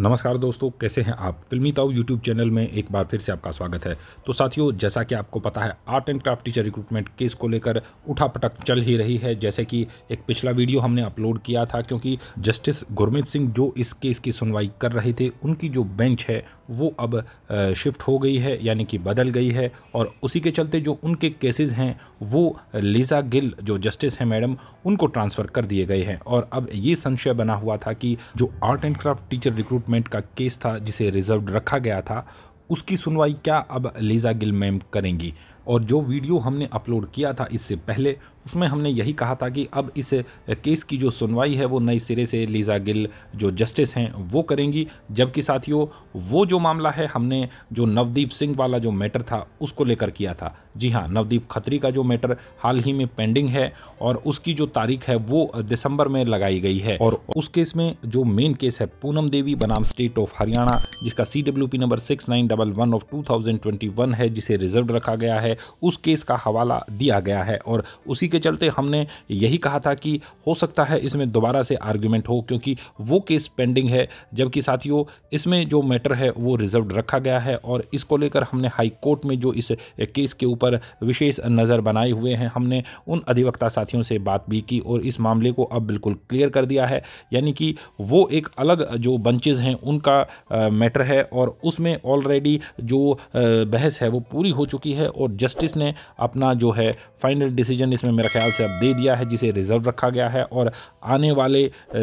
नमस्कार दोस्तों कैसे हैं आप फिल्मी ताऊ यूट्यूब चैनल में एक बार फिर से आपका स्वागत है तो साथियों जैसा कि आपको पता है art and craft teacher recruitment case को लेकर उठा पटक चल ही रही है जैसे कि एक पिछला वीडियो हमने अपलोड किया था क्योंकि जस्टिस गुरमीत सिंह जो इस केस की सुनवाई कर रहे थे उनकी जो बेंच है वो अब शिफ्ट हो गई है यानी कि बदल गई है और उसी के चलते जो उनके केसेज हैं वो लीजा गिल जो जस्टिस हैं मैडम उनको ट्रांसफ़र कर दिए गए हैं और अब ये संशय बना हुआ था कि जो art and craft teacher recruit department का केस था जिसे रिजर्व रखा गया था उसकी सुनवाई क्या अब लीजा गिल मैम करेंगी और जो वीडियो हमने अपलोड किया था इससे पहले उसमें हमने यही कहा था कि अब इस केस की जो सुनवाई है वो नए सिरे से लीजा गिल जो जस्टिस हैं वो करेंगी जबकि साथियों वो जो मामला है हमने जो नवदीप सिंह वाला जो मैटर था उसको लेकर किया था जी हाँ नवदीप खत्री का जो मैटर हाल ही में पेंडिंग है और उसकी जो तारीख है वो दिसंबर में लगाई गई है और उस केस में जो मेन केस है पूनम देवी बनाम स्टेट ऑफ हरियाणा जिसका C number six nine double one of two thousand twenty one है जिसे रिजर्व रखा गया है उस केस का हवाला दिया गया है और उसी इसके चलते हमने यही कहा था कि हो सकता है इसमें दोबारा से आर्ग्यूमेंट हो क्योंकि वो केस पेंडिंग है जबकि साथियों इसमें जो मैटर है वो रिजर्व रखा गया है और इसको लेकर हमने हाई कोर्ट में जो इस केस के ऊपर विशेष नज़र बनाए हुए हैं हमने उन अधिवक्ता साथियों से बात भी की और इस मामले को अब बिल्कुल क्लियर कर दिया है यानी कि वो एक अलग जो बंचेज हैं उनका मैटर है और उसमें ऑलरेडी जो बहस है वो पूरी हो चुकी है और जस्टिस ने अपना जो है फाइनल डिसीजन इसमें मेरा मेरा ख्याल से अब दे दिया है जिसे रिज़र्व रखा गया है और आने वाले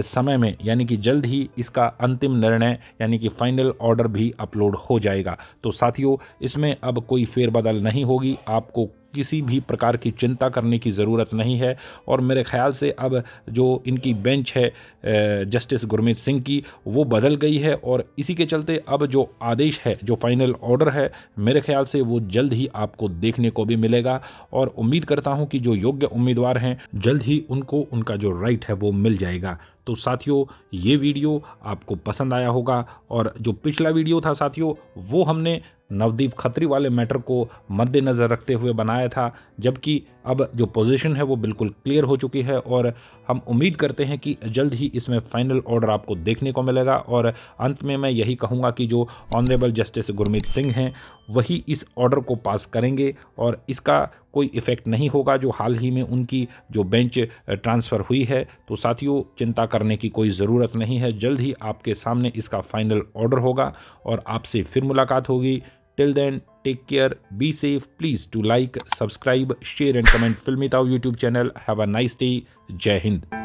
समय में यानी कि जल्द ही इसका अंतिम निर्णय यानी कि फाइनल ऑर्डर भी अपलोड हो जाएगा तो साथियों इसमें अब कोई फेरबदल नहीं होगी आपको किसी भी प्रकार की चिंता करने की ज़रूरत नहीं है और मेरे ख्याल से अब जो इनकी बेंच है जस्टिस गुरमीत सिंह की वो बदल गई है और इसी के चलते अब जो आदेश है जो फाइनल ऑर्डर है मेरे ख्याल से वो जल्द ही आपको देखने को भी मिलेगा और उम्मीद करता हूँ कि जो योग्य उम्मीदवार हैं जल्द ही उनको उनका जो राइट है वो मिल जाएगा तो साथियों ये वीडियो आपको पसंद आया होगा और जो पिछला वीडियो था साथियों वो हमने नवदीप खत्री वाले मैटर को मद्देनज़र रखते हुए बनाया था जबकि अब जो पोजीशन है वो बिल्कुल क्लियर हो चुकी है और हम उम्मीद करते हैं कि जल्द ही इसमें फाइनल ऑर्डर आपको देखने को मिलेगा और अंत में मैं यही कहूँगा कि जो ऑनरेबल जस्टिस गुरमीत सिंह हैं वही इस ऑर्डर को पास करेंगे और इसका कोई इफ़ेक्ट नहीं होगा जो हाल ही में उनकी जो बेंच ट्रांसफ़र हुई है तो साथियों चिंता करने की कोई ज़रूरत नहीं है जल्द ही आपके सामने इसका फाइनल ऑर्डर होगा और आपसे फिर मुलाकात होगी Till then, take care, be safe. Please do like, subscribe, share and comment it our YouTube channel. Have a nice day. Jai Hind.